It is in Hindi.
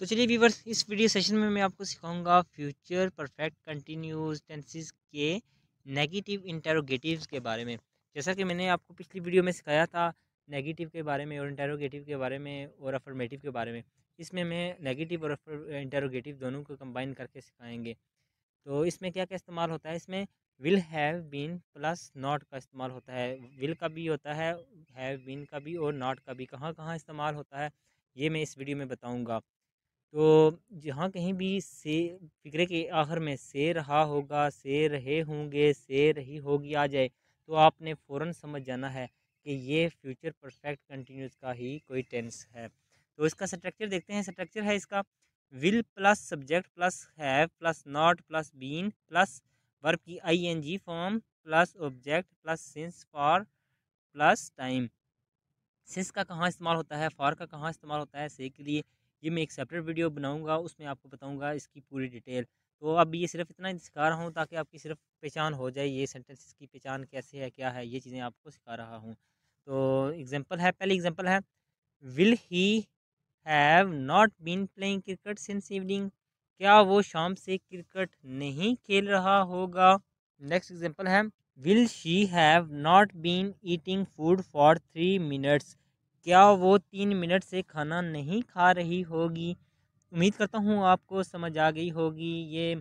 तो चलिए व्यूवर्स इस वीडियो सेशन में मैं आपको सिखाऊंगा फ्यूचर परफेक्ट कंटिन्यूस टेंसेस के नेगेटिव इंटरोगेटिव के बारे में जैसा कि मैंने आपको पिछली वीडियो में सिखाया था नेगेटिव के बारे में और इंटेरोगेटिव के बारे में और अफर्मेटिव के बारे में इसमें मैं नेगेटिव और इंटेरोगेटिव दोनों को कंबाइन करके सिखाएंगे तो इसमें क्या क्या इस्तेमाल होता है इसमें will have been plus not का इस्तेमाल होता है विल का भी होता है हैव बीन का भी और नॉट का भी कहाँ कहाँ इस्तेमाल होता है ये मैं इस वीडियो में बताऊँगा तो जहाँ कहीं भी से फिक्रे के आखिर में से रहा होगा से रहे होंगे से रही होगी आ जाए तो आपने फ़ौर समझ जाना है कि ये फ्यूचर परफेक्ट कंटिन्यूस का ही कोई टेंस है तो इसका स्ट्रक्चर देखते हैं स्ट्रक्चर है इसका will plus subject plus have plus not plus been plus verb की I N G form plus object plus since for plus time since का कहाँ इस्तेमाल होता है फॉर का कहाँ इस्तेमाल होता है से के लिए ये मैं एक सेपरेट वीडियो बनाऊँगा उसमें आपको बताऊँगा इसकी पूरी डिटेल तो अब ये सिर्फ इतना ही सिखा रहा हूँ ताकि आपकी सिर्फ पहचान हो जाए ये सेंटेंस की पहचान कैसे है क्या है ये चीज़ें आपको सिखा रहा हूँ तो एग्जाम्पल है पहली एग्जाम्पल है will he have not been playing cricket since evening क्या वो शाम से क्रिकेट नहीं खेल रहा होगा नेक्स्ट एग्जाम्पल है will she have not been eating food for three minutes क्या वो तीन मिनट से खाना नहीं खा रही होगी उम्मीद करता हूँ आपको समझ आ गई होगी ये